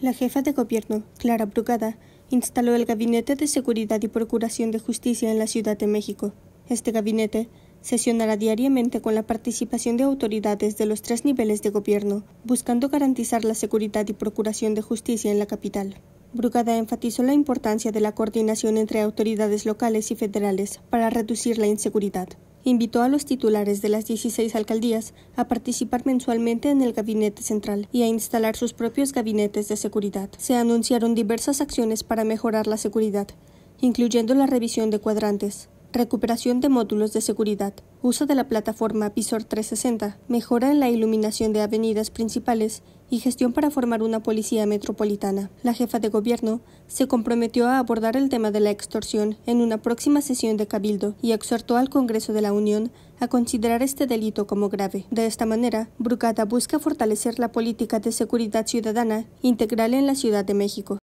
la jefa de gobierno, Clara Brugada, instaló el Gabinete de Seguridad y Procuración de Justicia en la Ciudad de México. Este gabinete sesionará diariamente con la participación de autoridades de los tres niveles de gobierno, buscando garantizar la seguridad y procuración de justicia en la capital. Brugada enfatizó la importancia de la coordinación entre autoridades locales y federales para reducir la inseguridad invitó a los titulares de las 16 alcaldías a participar mensualmente en el gabinete central y a instalar sus propios gabinetes de seguridad. Se anunciaron diversas acciones para mejorar la seguridad, incluyendo la revisión de cuadrantes, Recuperación de módulos de seguridad. Uso de la plataforma Visor 360. Mejora en la iluminación de avenidas principales y gestión para formar una policía metropolitana. La jefa de gobierno se comprometió a abordar el tema de la extorsión en una próxima sesión de Cabildo y exhortó al Congreso de la Unión a considerar este delito como grave. De esta manera, Brucada busca fortalecer la política de seguridad ciudadana integral en la Ciudad de México.